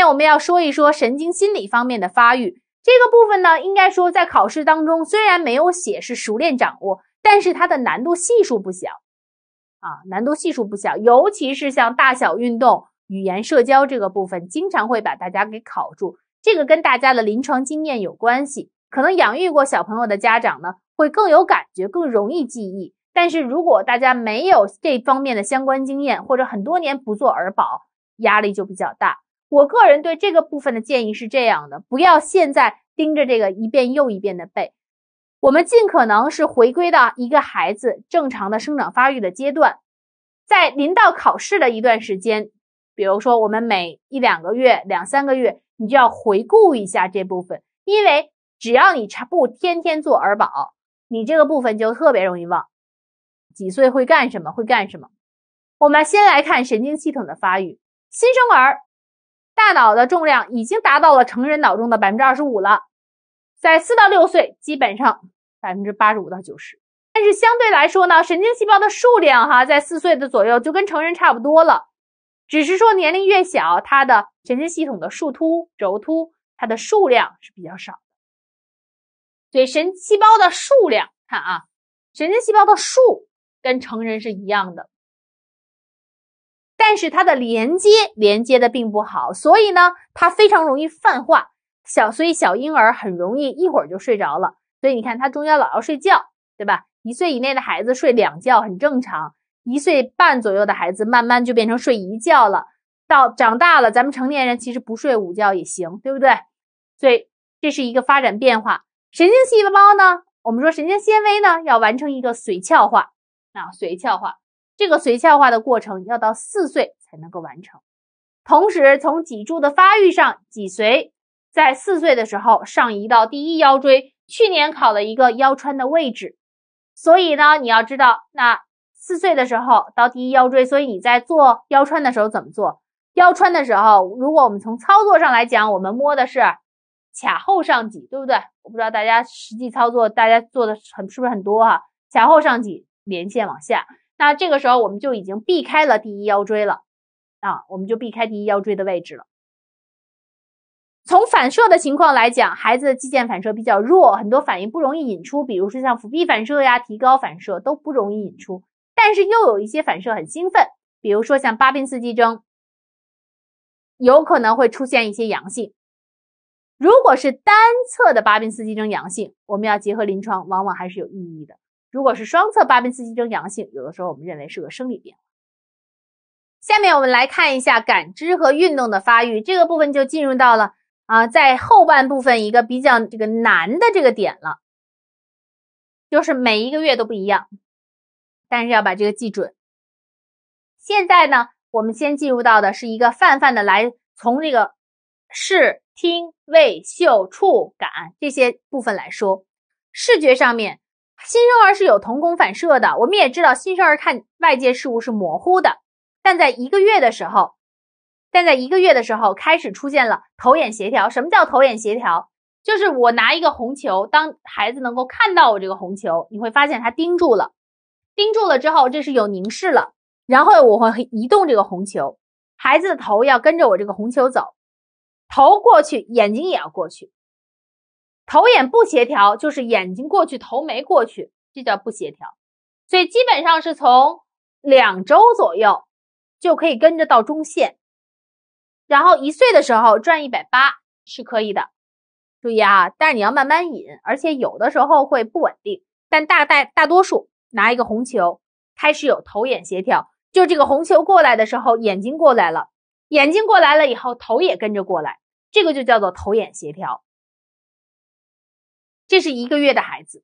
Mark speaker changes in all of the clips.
Speaker 1: 那我们要说一说神经心理方面的发育这个部分呢，应该说在考试当中虽然没有写是熟练掌握，但是它的难度系数不小啊，难度系数不小。尤其是像大小运动、语言、社交这个部分，经常会把大家给考住。这个跟大家的临床经验有关系，可能养育过小朋友的家长呢会更有感觉，更容易记忆。但是如果大家没有这方面的相关经验，或者很多年不做儿保，压力就比较大。我个人对这个部分的建议是这样的：不要现在盯着这个一遍又一遍的背，我们尽可能是回归到一个孩子正常的生长发育的阶段，在临到考试的一段时间，比如说我们每一两个月、两三个月，你就要回顾一下这部分，因为只要你不天天做儿保，你这个部分就特别容易忘。几岁会干什么，会干什么？我们先来看神经系统的发育，新生儿。大脑的重量已经达到了成人脑中的百分之二十五了，在四到六岁，基本上百分之八十五到九十。但是相对来说呢，神经细胞的数量哈，在四岁的左右就跟成人差不多了，只是说年龄越小，它的神经系统的树突、轴突，它的数量是比较少。所以神细胞的数量，看啊，神经细胞的数跟成人是一样的。但是它的连接连接的并不好，所以呢，它非常容易泛化，小所以小婴儿很容易一会儿就睡着了。所以你看，他中间老要睡觉，对吧？一岁以内的孩子睡两觉很正常，一岁半左右的孩子慢慢就变成睡一觉了。到长大了，咱们成年人其实不睡午觉也行，对不对？所以这是一个发展变化。神经细胞呢，我们说神经纤维呢，要完成一个髓鞘化啊，髓鞘化。这个髓鞘化的过程要到四岁才能够完成，同时从脊柱的发育上，脊髓在四岁的时候上移到第一腰椎。去年考了一个腰穿的位置，所以呢，你要知道，那四岁的时候到第一腰椎，所以你在做腰穿的时候怎么做？腰穿的时候，如果我们从操作上来讲，我们摸的是髂后上脊，对不对？我不知道大家实际操作，大家做的很是不是很多哈？髂后上脊连线往下。那这个时候我们就已经避开了第一腰椎了，啊，我们就避开第一腰椎的位置了。从反射的情况来讲，孩子的肌腱反射比较弱，很多反应不容易引出，比如说像腹壁反射呀、提高反射都不容易引出。但是又有一些反射很兴奋，比如说像巴宾斯基征，有可能会出现一些阳性。如果是单侧的巴宾斯基征阳性，我们要结合临床，往往还是有意义的。如果是双侧巴宾斯基征阳性，有的时候我们认为是个生理变。化。下面我们来看一下感知和运动的发育，这个部分就进入到了啊，在后半部分一个比较这个难的这个点了，就是每一个月都不一样，但是要把这个记准。现在呢，我们先进入到的是一个泛泛的来从这个视、听、味、嗅、触感这些部分来说，视觉上面。新生儿是有瞳孔反射的，我们也知道新生儿看外界事物是模糊的，但在一个月的时候，但在一个月的时候开始出现了头眼协调。什么叫头眼协调？就是我拿一个红球，当孩子能够看到我这个红球，你会发现他盯住了，盯住了之后，这是有凝视了。然后我会移动这个红球，孩子的头要跟着我这个红球走，头过去，眼睛也要过去。头眼不协调就是眼睛过去头没过去，这叫不协调。所以基本上是从两周左右就可以跟着到中线，然后一岁的时候转一百八是可以的。注意啊，但是你要慢慢引，而且有的时候会不稳定。但大概大多数拿一个红球开始有头眼协调，就这个红球过来的时候眼睛过来了，眼睛过来了以后头也跟着过来，这个就叫做头眼协调。这是一个月的孩子，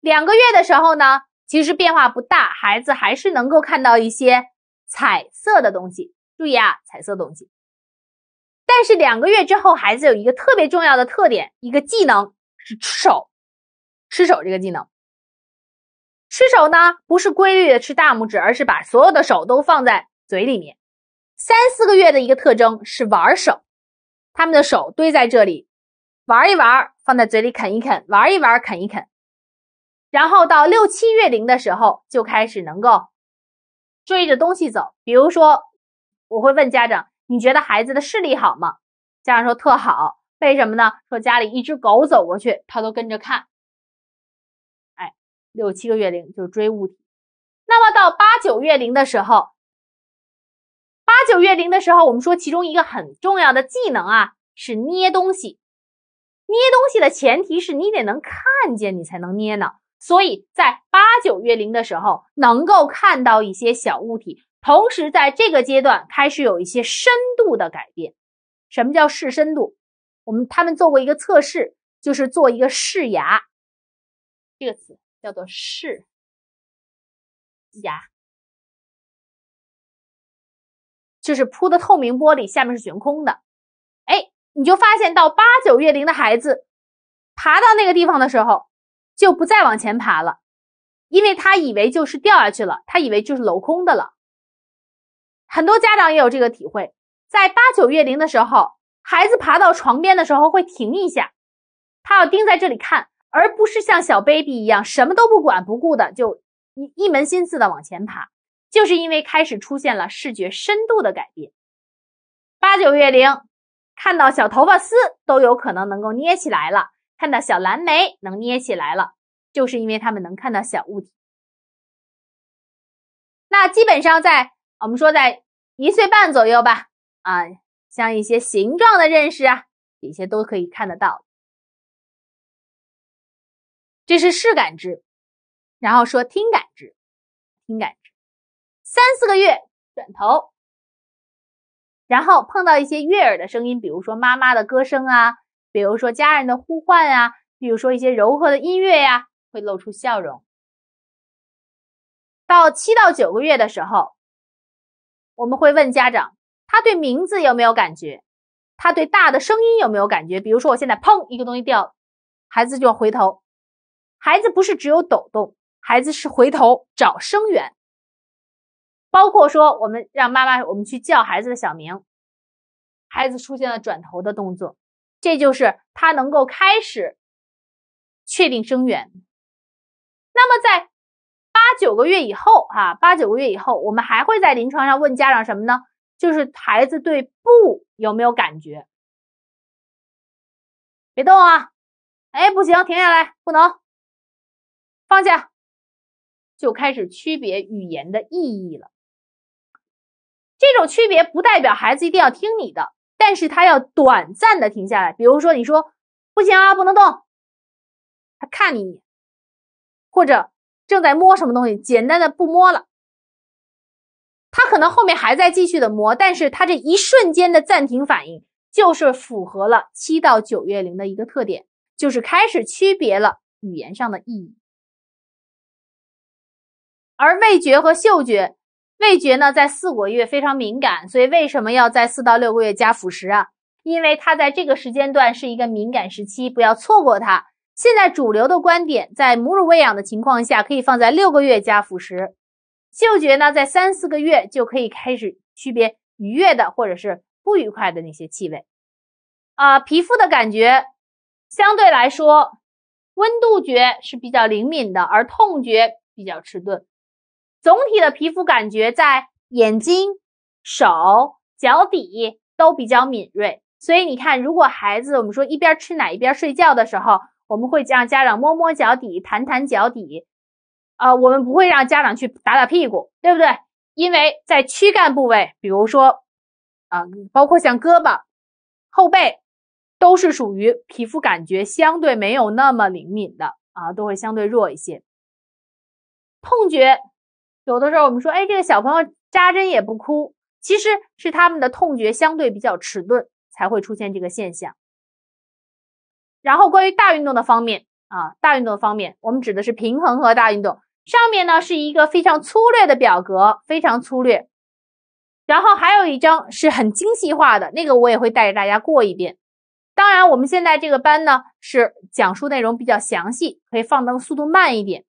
Speaker 1: 两个月的时候呢，其实变化不大，孩子还是能够看到一些彩色的东西。注意啊，彩色东西。但是两个月之后，孩子有一个特别重要的特点，一个技能是吃手，吃手这个技能。吃手呢，不是规律的吃大拇指，而是把所有的手都放在嘴里面。三四个月的一个特征是玩手，他们的手堆在这里。玩一玩，放在嘴里啃一啃，玩一玩，啃一啃。然后到六七月龄的时候，就开始能够追着东西走。比如说，我会问家长：“你觉得孩子的视力好吗？”家长说：“特好。”为什么呢？说家里一只狗走过去，他都跟着看。哎，六七个月龄就追物体。那么到八九月龄的时候，八九月龄的时候，我们说其中一个很重要的技能啊，是捏东西。捏东西的前提是你得能看见，你才能捏呢。所以在八九月龄的时候，能够看到一些小物体。同时，在这个阶段开始有一些深度的改变。什么叫视深度？我们他们做过一个测试，就是做一个视牙，这个词叫做视牙，就是铺的透明玻璃，下面是悬空的。哎。你就发现到八九月龄的孩子，爬到那个地方的时候，就不再往前爬了，因为他以为就是掉下去了，他以为就是镂空的了。很多家长也有这个体会，在八九月龄的时候，孩子爬到床边的时候会停一下，他要盯在这里看，而不是像小 baby 一样什么都不管不顾的就一一门心思的往前爬，就是因为开始出现了视觉深度的改变，八九月龄。看到小头发丝都有可能能够捏起来了，看到小蓝莓能捏起来了，就是因为他们能看到小物体。那基本上在我们说在一岁半左右吧，啊，像一些形状的认识，啊，底下都可以看得到。这是视感知，然后说听感知，听感知，三四个月转头。然后碰到一些悦耳的声音，比如说妈妈的歌声啊，比如说家人的呼唤啊，比如说一些柔和的音乐呀，会露出笑容。到七到九个月的时候，我们会问家长，他对名字有没有感觉？他对大的声音有没有感觉？比如说我现在砰一个东西掉，孩子就回头。孩子不是只有抖动，孩子是回头找声源。包括说，我们让妈妈，我们去叫孩子的小名，孩子出现了转头的动作，这就是他能够开始确定声源。那么在八九个月以后，哈，八九个月以后，我们还会在临床上问家长什么呢？就是孩子对“不”有没有感觉？别动啊！哎，不行，停下来，不能放下，就开始区别语言的意义了。这种区别不代表孩子一定要听你的，但是他要短暂的停下来。比如说，你说不行啊，不能动，他看你，或者正在摸什么东西，简单的不摸了。他可能后面还在继续的摸，但是他这一瞬间的暂停反应，就是符合了七到九月龄的一个特点，就是开始区别了语言上的意义，而味觉和嗅觉。味觉呢，在四个月非常敏感，所以为什么要在四到六个月加辅食啊？因为它在这个时间段是一个敏感时期，不要错过它。现在主流的观点，在母乳喂养的情况下，可以放在六个月加辅食。嗅觉呢，在三四个月就可以开始区别愉悦的或者是不愉快的那些气味。啊，皮肤的感觉相对来说，温度觉是比较灵敏的，而痛觉比较迟钝。总体的皮肤感觉在眼睛、手、脚底都比较敏锐，所以你看，如果孩子我们说一边吃奶一边睡觉的时候，我们会让家长摸摸脚底、弹弹脚底，啊，我们不会让家长去打打屁股，对不对？因为在躯干部位，比如说啊，包括像胳膊、后背，都是属于皮肤感觉相对没有那么灵敏的啊，都会相对弱一些。痛觉。有的时候我们说，哎，这个小朋友扎针也不哭，其实是他们的痛觉相对比较迟钝，才会出现这个现象。然后关于大运动的方面啊，大运动方面，我们指的是平衡和大运动。上面呢是一个非常粗略的表格，非常粗略。然后还有一张是很精细化的，那个我也会带着大家过一遍。当然，我们现在这个班呢是讲述内容比较详细，可以放灯速度慢一点。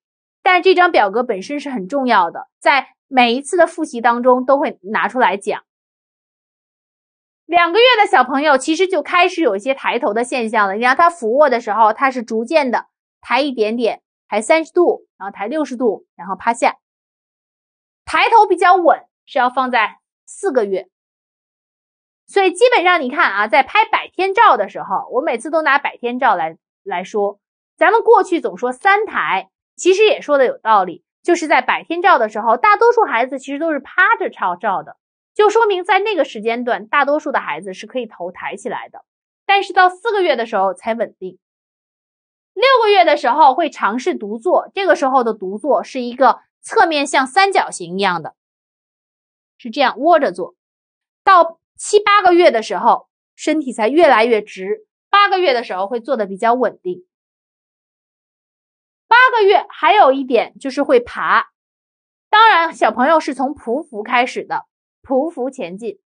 Speaker 1: 但这张表格本身是很重要的，在每一次的复习当中都会拿出来讲。两个月的小朋友其实就开始有一些抬头的现象了。你让他俯卧的时候，他是逐渐的抬一点点，抬三十度，然后抬六十度，然后趴下。抬头比较稳是要放在四个月。所以基本上你看啊，在拍百天照的时候，我每次都拿百天照来来说，咱们过去总说三抬。其实也说的有道理，就是在白天照的时候，大多数孩子其实都是趴着照照的，就说明在那个时间段，大多数的孩子是可以头抬起来的。但是到四个月的时候才稳定，六个月的时候会尝试独坐，这个时候的独坐是一个侧面像三角形一样的，是这样窝着坐。到七八个月的时候，身体才越来越直，八个月的时候会坐的比较稳定。个月还有一点就是会爬，当然小朋友是从匍匐开始的，匍匐前进，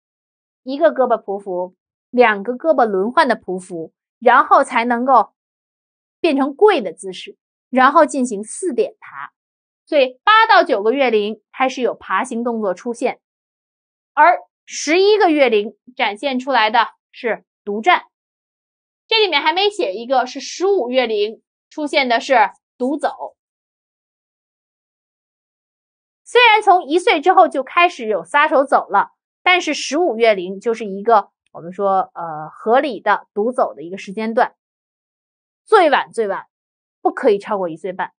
Speaker 1: 一个胳膊匍匐，两个胳膊轮换的匍匐，然后才能够变成跪的姿势，然后进行四点爬。所以八到九个月龄开始有爬行动作出现，而十一个月龄展现出来的是独占。这里面还没写一个是十五月龄出现的是。独走虽然从一岁之后就开始有撒手走了，但是十五月龄就是一个我们说呃合理的独走的一个时间段，最晚最晚不可以超过一岁半，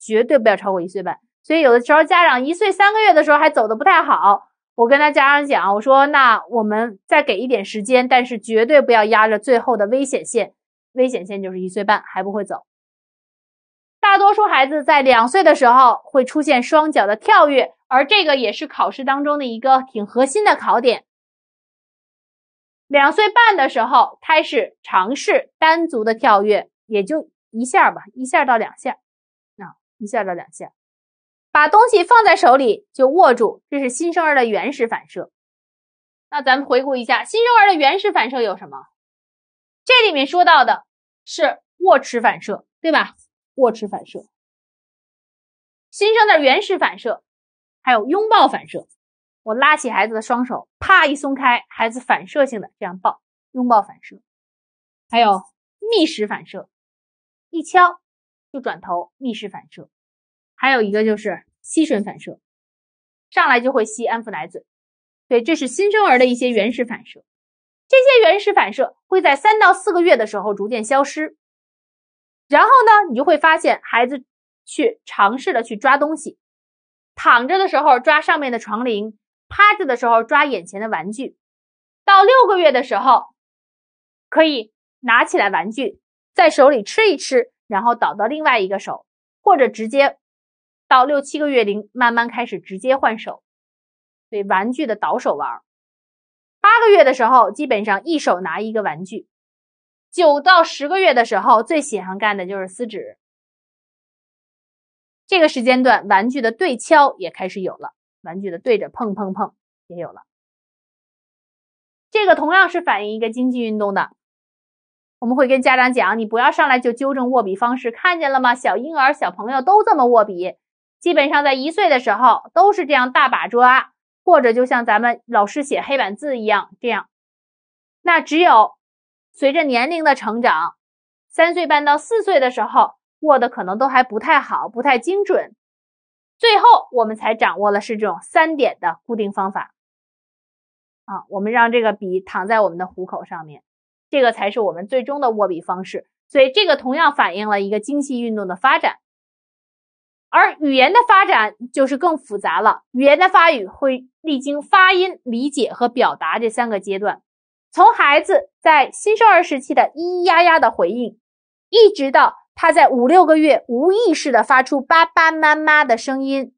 Speaker 1: 绝对不要超过一岁半。所以有的时候家长一岁三个月的时候还走的不太好，我跟他家长讲，我说那我们再给一点时间，但是绝对不要压着最后的危险线，危险线就是一岁半还不会走。大多数孩子在两岁的时候会出现双脚的跳跃，而这个也是考试当中的一个挺核心的考点。两岁半的时候开始尝试单足的跳跃，也就一下吧，一下到两下啊，一下到两下，把东西放在手里就握住，这是新生儿的原始反射。那咱们回顾一下，新生儿的原始反射有什么？这里面说到的是握持反射，对吧？握持反射，新生的原始反射，还有拥抱反射。我拉起孩子的双手，啪一松开，孩子反射性的这样抱，拥抱反射。还有觅食反射，一敲就转头，觅食反射。还有一个就是吸吮反射，上来就会吸安抚奶嘴。对，这是新生儿的一些原始反射。这些原始反射会在三到四个月的时候逐渐消失。然后呢，你就会发现孩子去尝试的去抓东西，躺着的时候抓上面的床铃，趴着的时候抓眼前的玩具。到六个月的时候，可以拿起来玩具在手里吃一吃，然后倒到另外一个手，或者直接到六七个月龄慢慢开始直接换手，对玩具的倒手玩。八个月的时候，基本上一手拿一个玩具。九到十个月的时候，最喜欢干的就是撕纸。这个时间段，玩具的对敲也开始有了，玩具的对着碰碰碰也有了。这个同样是反映一个经济运动的。我们会跟家长讲，你不要上来就纠正握笔方式，看见了吗？小婴儿、小朋友都这么握笔，基本上在一岁的时候都是这样大把抓，或者就像咱们老师写黑板字一样这样。那只有。随着年龄的成长，三岁半到四岁的时候，握的可能都还不太好，不太精准。最后，我们才掌握了是这种三点的固定方法。啊，我们让这个笔躺在我们的虎口上面，这个才是我们最终的握笔方式。所以，这个同样反映了一个精细运动的发展。而语言的发展就是更复杂了，语言的发育会历经发音、理解和表达这三个阶段。从孩子在新生儿时期的咿咿呀呀的回应，一直到他在五六个月无意识的发出“爸爸妈妈”的声音，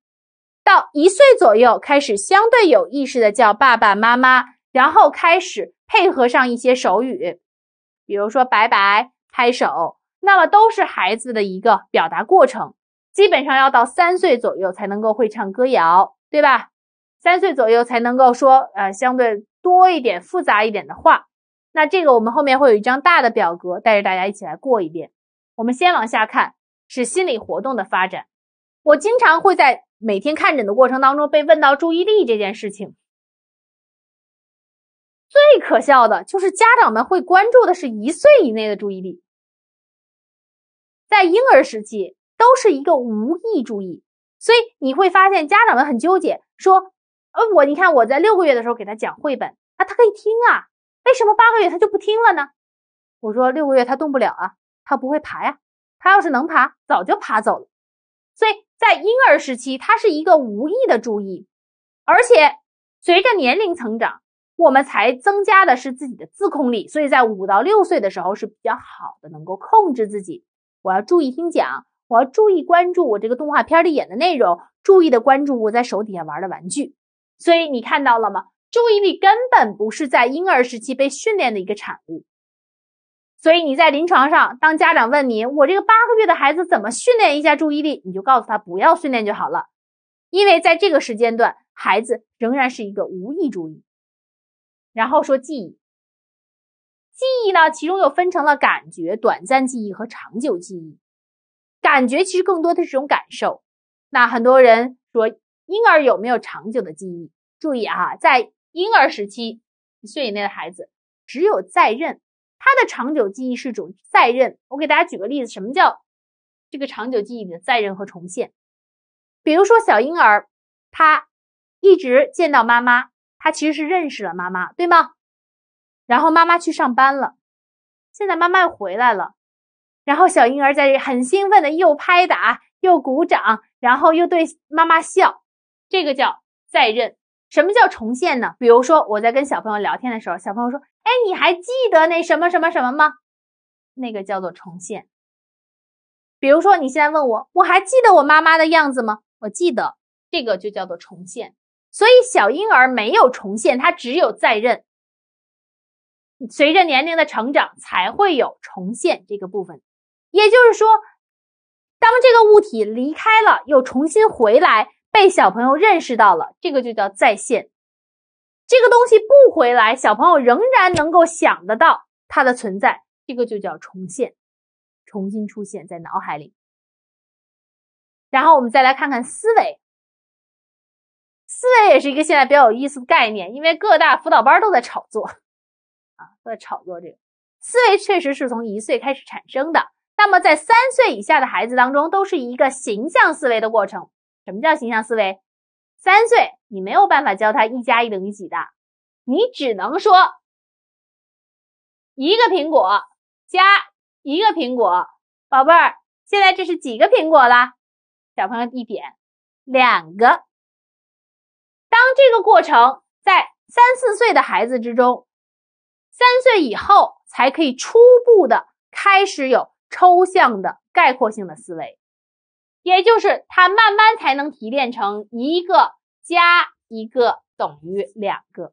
Speaker 1: 到一岁左右开始相对有意识的叫爸爸妈妈，然后开始配合上一些手语，比如说“拜拜”、“拍手”，那么都是孩子的一个表达过程。基本上要到三岁左右才能够会唱歌谣，对吧？三岁左右才能够说，呃，相对。多一点复杂一点的话，那这个我们后面会有一张大的表格，带着大家一起来过一遍。我们先往下看，是心理活动的发展。我经常会在每天看诊的过程当中被问到注意力这件事情。最可笑的就是家长们会关注的是一岁以内的注意力，在婴儿时期都是一个无意注意，所以你会发现家长们很纠结，说。呃，我你看我在六个月的时候给他讲绘本啊，他可以听啊。为什么八个月他就不听了呢？我说六个月他动不了啊，他不会爬呀。他要是能爬，早就爬走了。所以在婴儿时期，他是一个无意的注意，而且随着年龄成长，我们才增加的是自己的自控力。所以在五到六岁的时候是比较好的，能够控制自己。我要注意听讲，我要注意关注我这个动画片里演的内容，注意的关注我在手底下玩的玩具。所以你看到了吗？注意力根本不是在婴儿时期被训练的一个产物。所以你在临床上，当家长问你“我这个八个月的孩子怎么训练一下注意力”，你就告诉他不要训练就好了，因为在这个时间段，孩子仍然是一个无意注意。然后说记忆，记忆呢，其中又分成了感觉、短暂记忆和长久记忆。感觉其实更多的是一种感受。那很多人说。婴儿有没有长久的记忆？注意啊，在婴儿时期，一岁以内的孩子只有在认，他的长久记忆是种在认。我给大家举个例子，什么叫这个长久记忆的在认和重现？比如说小婴儿，他一直见到妈妈，他其实是认识了妈妈，对吗？然后妈妈去上班了，现在妈妈回来了，然后小婴儿在很兴奋的又拍打又鼓掌，然后又对妈妈笑。这个叫再认，什么叫重现呢？比如说我在跟小朋友聊天的时候，小朋友说：“哎，你还记得那什么什么什么吗？”那个叫做重现。比如说你现在问我：“我还记得我妈妈的样子吗？”我记得，这个就叫做重现。所以小婴儿没有重现，他只有再认。随着年龄的成长，才会有重现这个部分。也就是说，当这个物体离开了，又重新回来。被小朋友认识到了，这个就叫再现。这个东西不回来，小朋友仍然能够想得到它的存在，这个就叫重现，重新出现在脑海里。然后我们再来看看思维，思维也是一个现在比较有意思的概念，因为各大辅导班都在炒作啊，都在炒作这个思维确实是从一岁开始产生的。那么在三岁以下的孩子当中，都是一个形象思维的过程。什么叫形象思维？三岁你没有办法教他一加一等于几的，你只能说一个苹果加一个苹果，宝贝儿，现在这是几个苹果啦？小朋友一点，两个。当这个过程在三四岁的孩子之中，三岁以后才可以初步的开始有抽象的概括性的思维。也就是它慢慢才能提炼成一个加一个等于两个，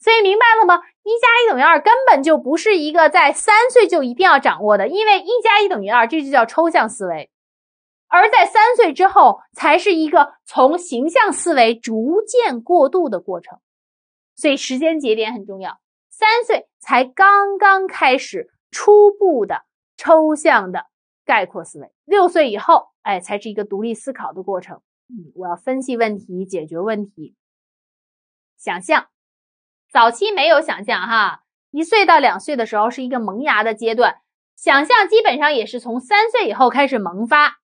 Speaker 1: 所以明白了吗？一加一等于二根本就不是一个在三岁就一定要掌握的，因为一加一等于二这就叫抽象思维，而在三岁之后才是一个从形象思维逐渐过渡的过程，所以时间节点很重要。三岁才刚刚开始初步的抽象的概括思维，六岁以后。哎，才是一个独立思考的过程。嗯，我要分析问题，解决问题。想象，早期没有想象哈，一岁到两岁的时候是一个萌芽的阶段。想象基本上也是从三岁以后开始萌发，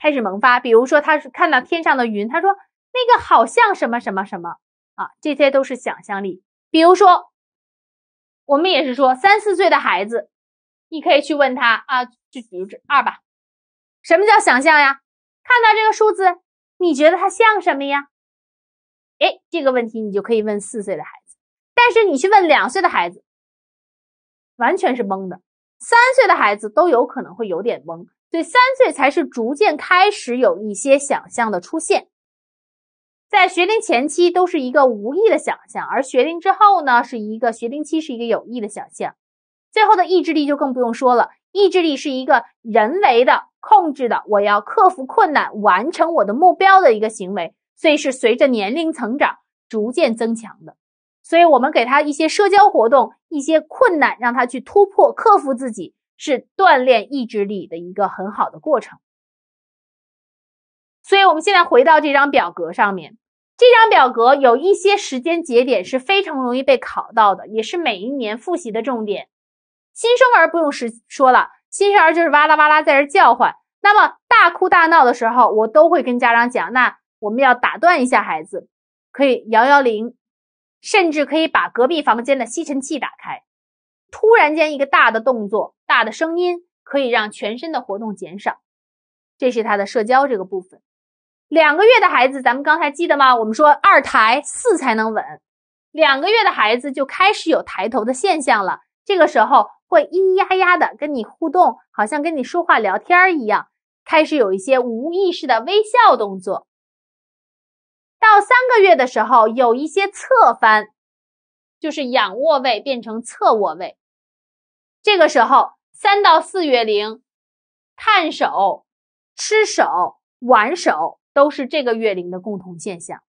Speaker 1: 开始萌发。比如说，他是看到天上的云，他说那个好像什么什么什么啊，这些都是想象力。比如说，我们也是说三四岁的孩子，你可以去问他啊，就比如这二吧。什么叫想象呀？看到这个数字，你觉得它像什么呀？哎，这个问题你就可以问四岁的孩子，但是你去问两岁的孩子，完全是懵的。三岁的孩子都有可能会有点懵，所以三岁才是逐渐开始有一些想象的出现。在学龄前期都是一个无意的想象，而学龄之后呢，是一个学龄期是一个有意的想象，最后的意志力就更不用说了。意志力是一个人为的控制的，我要克服困难，完成我的目标的一个行为，所以是随着年龄成长逐渐增强的。所以，我们给他一些社交活动，一些困难，让他去突破、克服自己，是锻炼意志力的一个很好的过程。所以，我们现在回到这张表格上面，这张表格有一些时间节点是非常容易被考到的，也是每一年复习的重点。新生儿不用是说了，新生儿就是哇啦哇啦在这叫唤。那么大哭大闹的时候，我都会跟家长讲，那我们要打断一下孩子，可以摇摇铃，甚至可以把隔壁房间的吸尘器打开。突然间一个大的动作、大的声音，可以让全身的活动减少。这是他的社交这个部分。两个月的孩子，咱们刚才记得吗？我们说二抬四才能稳。两个月的孩子就开始有抬头的现象了，这个时候。会咿咿呀呀的跟你互动，好像跟你说话聊天儿一样，开始有一些无意识的微笑动作。到三个月的时候，有一些侧翻，就是仰卧位变成侧卧位。这个时候，三到四月龄，看手、吃手、玩手，都是这个月龄的共同现象。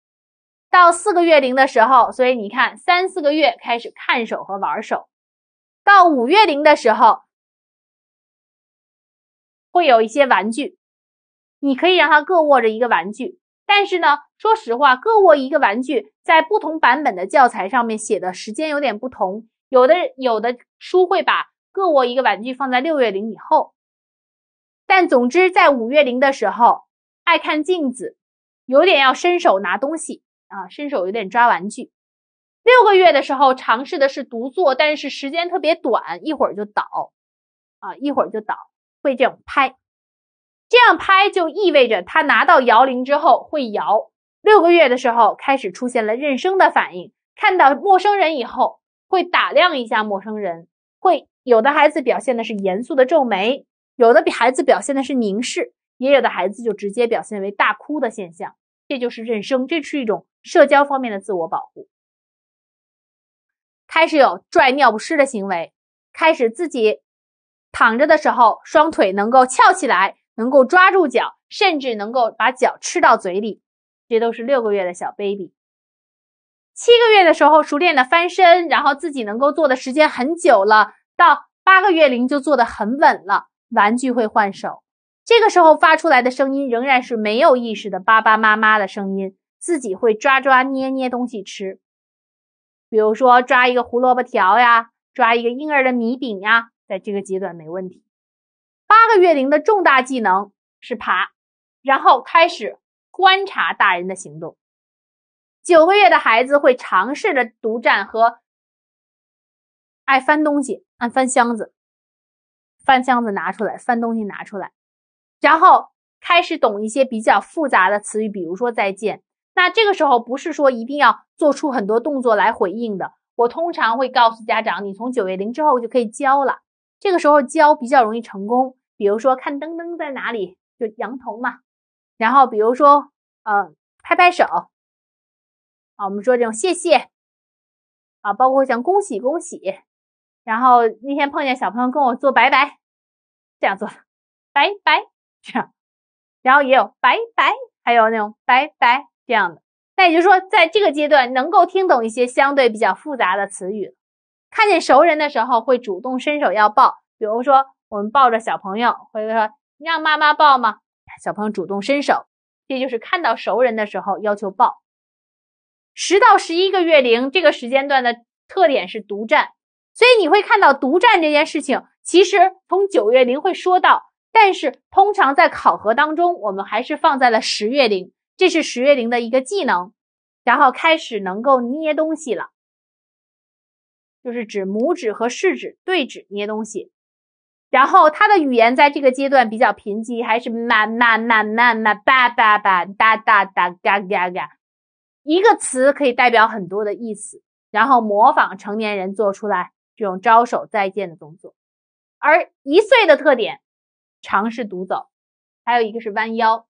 Speaker 1: 到四个月龄的时候，所以你看三四个月开始看手和玩手。到五月龄的时候，会有一些玩具，你可以让他各握着一个玩具。但是呢，说实话，各握一个玩具，在不同版本的教材上面写的时间有点不同。有的有的书会把各握一个玩具放在六月龄以后，但总之在五月龄的时候，爱看镜子，有点要伸手拿东西啊，伸手有点抓玩具。六个月的时候尝试的是独坐，但是时间特别短，一会儿就倒啊，一会儿就倒。会这样拍，这样拍就意味着他拿到摇铃之后会摇。六个月的时候开始出现了认生的反应，看到陌生人以后会打量一下陌生人，会有的孩子表现的是严肃的皱眉，有的比孩子表现的是凝视，也有的孩子就直接表现为大哭的现象。这就是认生，这是一种社交方面的自我保护。开始有拽尿不湿的行为，开始自己躺着的时候，双腿能够翘起来，能够抓住脚，甚至能够把脚吃到嘴里。这都是六个月的小 baby。七个月的时候，熟练的翻身，然后自己能够坐的时间很久了。到八个月龄就坐得很稳了，玩具会换手。这个时候发出来的声音仍然是没有意识的“爸爸妈妈”的声音，自己会抓抓捏捏东西吃。比如说抓一个胡萝卜条呀，抓一个婴儿的米饼呀，在这个阶段没问题。八个月龄的重大技能是爬，然后开始观察大人的行动。九个月的孩子会尝试着独占和爱翻东西，爱翻箱子，翻箱子拿出来，翻东西拿出来，然后开始懂一些比较复杂的词语，比如说再见。那这个时候不是说一定要做出很多动作来回应的。我通常会告诉家长，你从九月龄之后就可以教了。这个时候教比较容易成功。比如说看灯灯在哪里，就仰头嘛。然后比如说呃拍拍手啊，我们说这种谢谢啊，包括像恭喜恭喜。然后那天碰见小朋友跟我做拜拜，这样做拜拜这样，然后也有拜拜，还有那种拜拜。这样的，那也就是说，在这个阶段能够听懂一些相对比较复杂的词语，看见熟人的时候会主动伸手要抱。比如说，我们抱着小朋友，或者说“让妈妈抱吗？”小朋友主动伸手，这就是看到熟人的时候要求抱。十到十一个月龄这个时间段的特点是独占，所以你会看到独占这件事情，其实从九月龄会说到，但是通常在考核当中，我们还是放在了十月龄。这是十月龄的一个技能，然后开始能够捏东西了，就是指拇指和食指对指捏东西，然后他的语言在这个阶段比较贫瘠，还是慢慢慢慢慢叭叭叭哒哒哒嘎嘎嘎，一个词可以代表很多的意思，然后模仿成年人做出来这种招手再见的动作，而一岁的特点，尝试独走，还有一个是弯腰。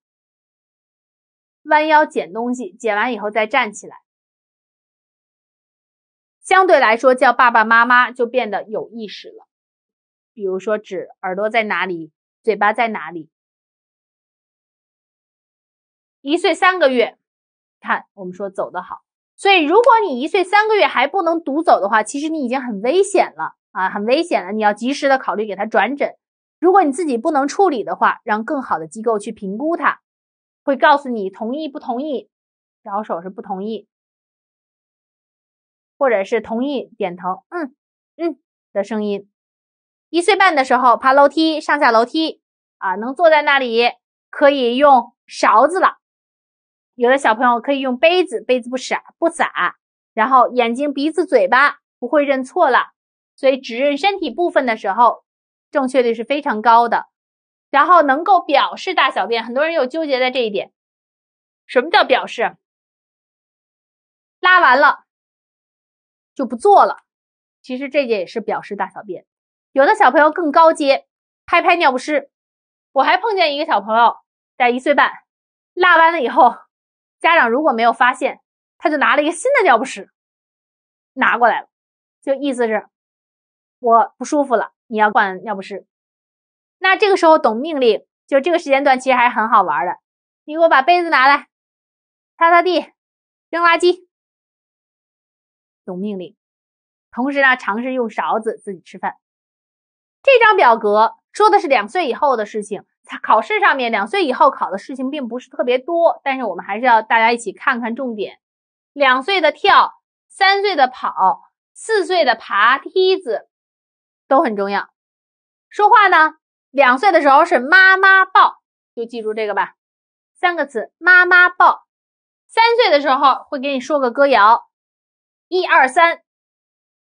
Speaker 1: 弯腰捡东西，捡完以后再站起来。相对来说，叫爸爸妈妈就变得有意识了。比如说，指耳朵在哪里，嘴巴在哪里。一岁三个月，看我们说走得好。所以，如果你一岁三个月还不能独走的话，其实你已经很危险了啊，很危险了。你要及时的考虑给他转诊。如果你自己不能处理的话，让更好的机构去评估他。会告诉你同意不同意，摇手是不同意，或者是同意点头，嗯嗯的声音。一岁半的时候爬楼梯，上下楼梯啊，能坐在那里，可以用勺子了。有的小朋友可以用杯子，杯子不洒不洒。然后眼睛、鼻子、嘴巴不会认错了，所以指认身体部分的时候，正确率是非常高的。然后能够表示大小便，很多人又纠结在这一点。什么叫表示？拉完了就不做了，其实这也也是表示大小便。有的小朋友更高阶，拍拍尿不湿。我还碰见一个小朋友，在一岁半，拉完了以后，家长如果没有发现，他就拿了一个新的尿不湿拿过来了，就意思是我不舒服了，你要换尿不湿。那这个时候懂命令，就这个时间段其实还是很好玩的。你给我把杯子拿来，擦擦地，扔垃圾，懂命令。同时呢，尝试用勺子自己吃饭。这张表格说的是两岁以后的事情。考试上面两岁以后考的事情并不是特别多，但是我们还是要大家一起看看重点。两岁的跳，三岁的跑，四岁的爬梯子都很重要。说话呢？两岁的时候是妈妈抱，就记住这个吧，三个词妈妈抱。三岁的时候会给你说个歌谣，一二三。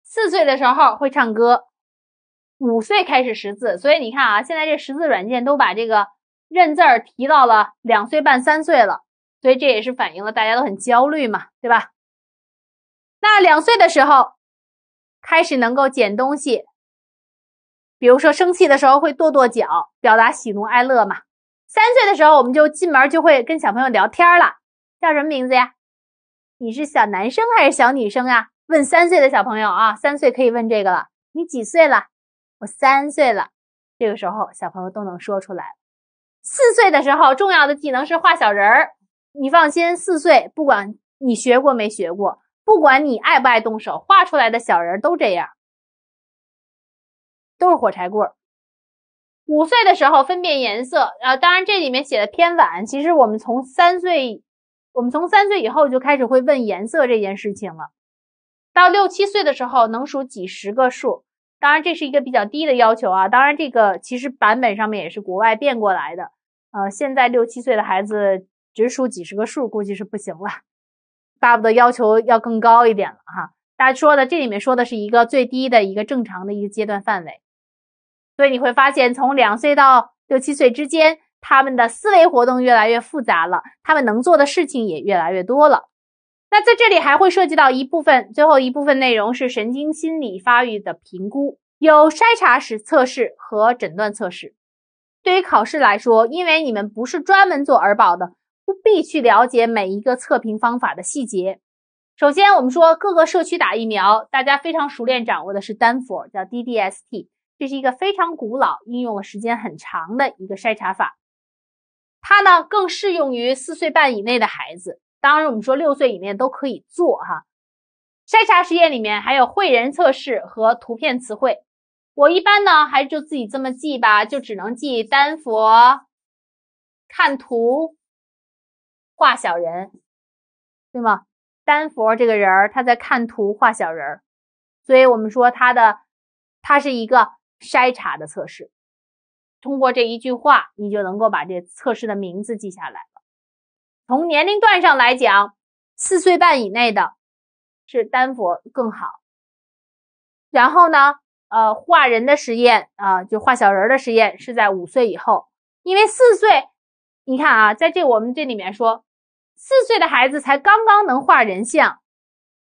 Speaker 1: 四岁的时候会唱歌，五岁开始识字，所以你看啊，现在这识字软件都把这个认字儿提到了两岁半三岁了，所以这也是反映了大家都很焦虑嘛，对吧？那两岁的时候开始能够捡东西。比如说生气的时候会跺跺脚，表达喜怒哀乐嘛。三岁的时候我们就进门就会跟小朋友聊天了，叫什么名字呀？你是小男生还是小女生啊？问三岁的小朋友啊，三岁可以问这个了。你几岁了？我三岁了。这个时候小朋友都能说出来。四岁的时候重要的技能是画小人儿。你放心，四岁不管你学过没学过，不管你爱不爱动手，画出来的小人都这样。都是火柴棍儿。五岁的时候分辨颜色，呃，当然这里面写的偏晚，其实我们从三岁，我们从三岁以后就开始会问颜色这件事情了。到六七岁的时候能数几十个数，当然这是一个比较低的要求啊。当然这个其实版本上面也是国外变过来的，呃，现在六七岁的孩子只数几十个数估计是不行了，巴不得要求要更高一点了哈。大家说的这里面说的是一个最低的一个正常的一个阶段范围。所以你会发现，从两岁到六七岁之间，他们的思维活动越来越复杂了，他们能做的事情也越来越多了。那在这里还会涉及到一部分，最后一部分内容是神经心理发育的评估，有筛查式测试和诊断测试。对于考试来说，因为你们不是专门做儿保的，不必去了解每一个测评方法的细节。首先，我们说各个社区打疫苗，大家非常熟练掌握的是丹佛，叫 DDST。这是一个非常古老、应用了时间很长的一个筛查法，它呢更适用于四岁半以内的孩子。当然，我们说六岁以内都可以做哈。筛查实验里面还有会人测试和图片词汇。我一般呢还是就自己这么记吧，就只能记丹佛看图画小人，对吗？丹佛这个人儿他在看图画小人，所以我们说他的他是一个。筛查的测试，通过这一句话，你就能够把这测试的名字记下来了。从年龄段上来讲，四岁半以内的，是丹佛更好。然后呢，呃，画人的实验啊，就画小人的实验是在五岁以后，因为四岁，你看啊，在这我们这里面说，四岁的孩子才刚刚能画人像，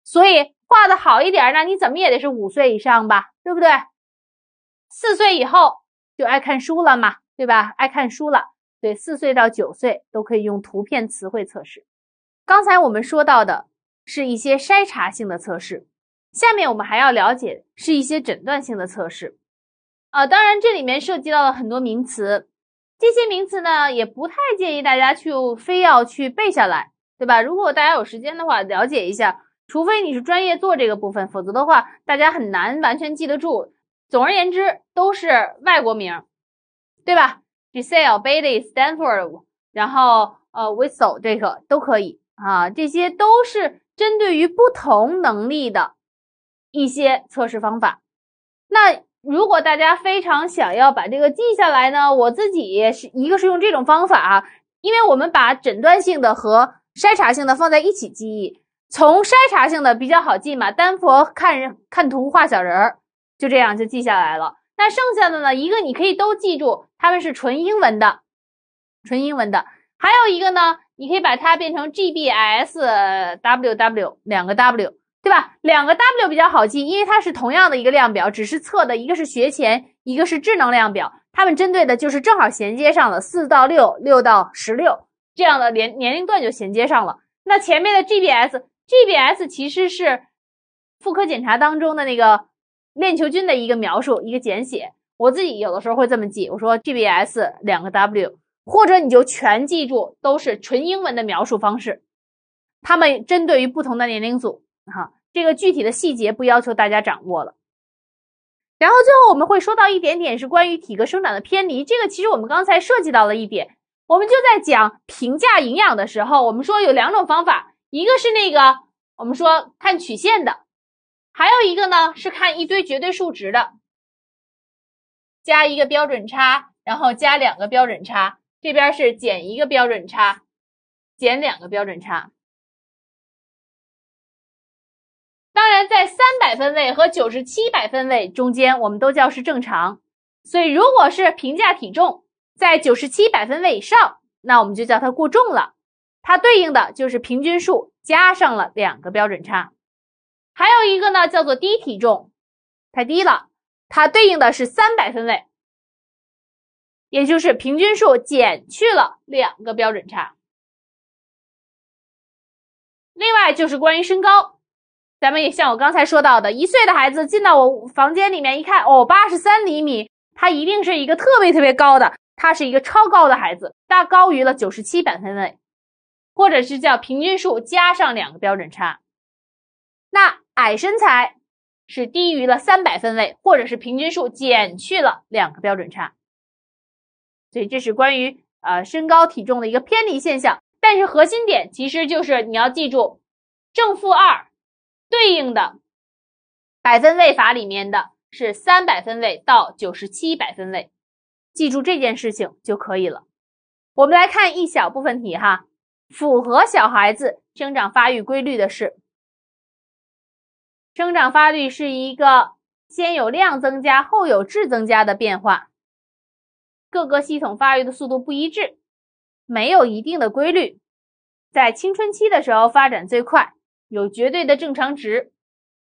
Speaker 1: 所以画的好一点，那你怎么也得是五岁以上吧，对不对？四岁以后就爱看书了嘛，对吧？爱看书了，对，四岁到九岁都可以用图片词汇测试。刚才我们说到的是一些筛查性的测试，下面我们还要了解是一些诊断性的测试。啊，当然这里面涉及到了很多名词，这些名词呢也不太建议大家去非要去背下来，对吧？如果大家有时间的话，了解一下，除非你是专业做这个部分，否则的话大家很难完全记得住。总而言之，都是外国名，对吧？Giselle、b u d y Stanford，然后呃，Whistle 这个都可以啊。这些都是针对于不同能力的一些测试方法。那如果大家非常想要把这个记下来呢，我自己是一个是用这种方法，因为我们把诊断性的和筛查性的放在一起记忆，从筛查性的比较好记嘛。丹佛看人看图画小人儿。就这样就记下来了。那剩下的呢？一个你可以都记住，他们是纯英文的，纯英文的。还有一个呢，你可以把它变成 G B S W W 两个 W，对吧？两个 W 比较好记，因为它是同样的一个量表，只是测的一个是学前，一个是智能量表，它们针对的就是正好衔接上了四到六、六到十六这样的年年龄段就衔接上了。那前面的 G B S G B S 其实是妇科检查当中的那个。链球菌的一个描述，一个简写，我自己有的时候会这么记。我说 GBS 两个 W，或者你就全记住都是纯英文的描述方式。他们针对于不同的年龄组，哈，这个具体的细节不要求大家掌握了。然后最后我们会说到一点点是关于体格生长的偏离，这个其实我们刚才涉及到了一点，我们就在讲评价营养的时候，我们说有两种方法，一个是那个我们说看曲线的。还有一个呢，是看一堆绝对数值的，加一个标准差，然后加两个标准差，这边是减一个标准差，减两个标准差。当然，在三百分位和九十七百分位中间，我们都叫是正常。所以，如果是评价体重在九十七百分位以上，那我们就叫它过重了，它对应的就是平均数加上了两个标准差。还有一个呢，叫做低体重，太低了，它对应的是三百分位，也就是平均数减去了两个标准差。另外就是关于身高，咱们也像我刚才说到的，一岁的孩子进到我房间里面一看，哦，八十三厘米，他一定是一个特别特别高的，他是一个超高的孩子，大高于了九十七百分位，或者是叫平均数加上两个标准差，那。矮身材是低于了三百分位，或者是平均数减去了两个标准差，所以这是关于呃身高体重的一个偏离现象。但是核心点其实就是你要记住，正负二对应的百分位法里面的是三百分位到九十七百分位，记住这件事情就可以了。我们来看一小部分题哈，符合小孩子生长发育规律的是。生长发育是一个先有量增加，后有质增加的变化。各个系统发育的速度不一致，没有一定的规律。在青春期的时候发展最快，有绝对的正常值。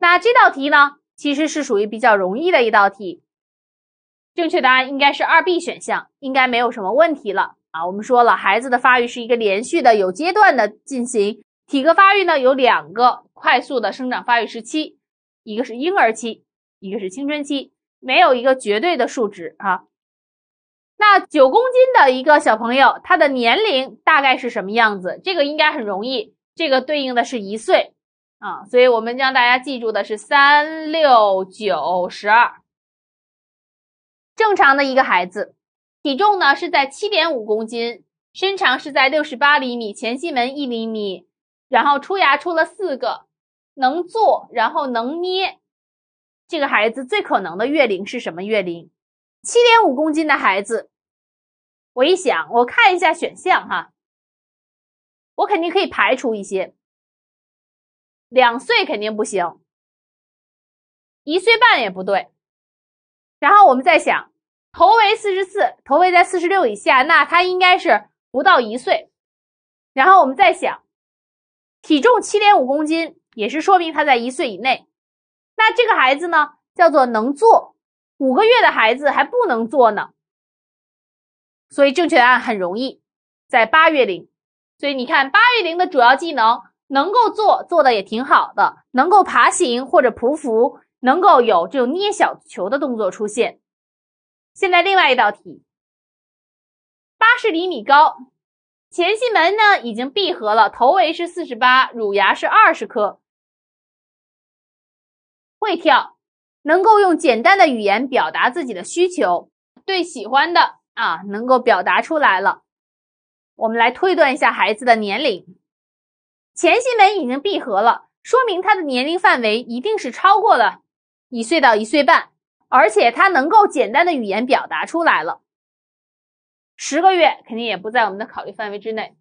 Speaker 1: 那这道题呢，其实是属于比较容易的一道题。正确答案应该是二 B 选项，应该没有什么问题了啊。我们说了，孩子的发育是一个连续的、有阶段的进行。体格发育呢，有两个快速的生长发育时期。一个是婴儿期，一个是青春期，没有一个绝对的数值啊。那九公斤的一个小朋友，他的年龄大概是什么样子？这个应该很容易，这个对应的是一岁啊。所以我们将大家记住的是三六九十二。正常的一个孩子，体重呢是在七点五公斤，身长是在六十八厘米，前囟门一厘米，然后出牙出了四个。能坐，然后能捏，这个孩子最可能的月龄是什么月龄？七点五公斤的孩子，我一想，我看一下选项哈。我肯定可以排除一些，两岁肯定不行，一岁半也不对。然后我们再想，头围四十四，头围在四十六以下，那他应该是不到一岁。然后我们再想，体重七点五公斤。也是说明他在一岁以内，那这个孩子呢，叫做能坐，五个月的孩子还不能坐呢，所以正确答案很容易，在八月龄。所以你看八月龄的主要技能，能够坐，坐的也挺好的，能够爬行或者匍匐，能够有这种捏小球的动作出现。现在另外一道题，八十厘米高，前囟门呢已经闭合了，头围是四十八，乳牙是二十颗。会跳，能够用简单的语言表达自己的需求，对喜欢的啊能够表达出来了。我们来推断一下孩子的年龄，前囟门已经闭合了，说明他的年龄范围一定是超过了一岁到一岁半，而且他能够简单的语言表达出来了。十个月肯定也不在我们的考虑范围之内。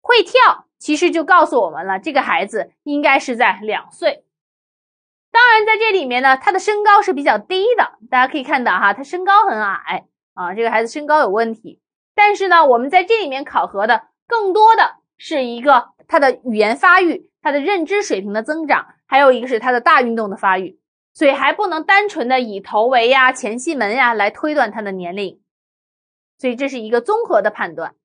Speaker 1: 会跳其实就告诉我们了，这个孩子应该是在两岁。当然，在这里面呢，他的身高是比较低的，大家可以看到哈，他身高很矮啊，这个孩子身高有问题。但是呢，我们在这里面考核的更多的是一个他的语言发育、他的认知水平的增长，还有一个是他的大运动的发育，所以还不能单纯的以头围呀、前囟门呀来推断他的年龄，所以这是一个综合的判断。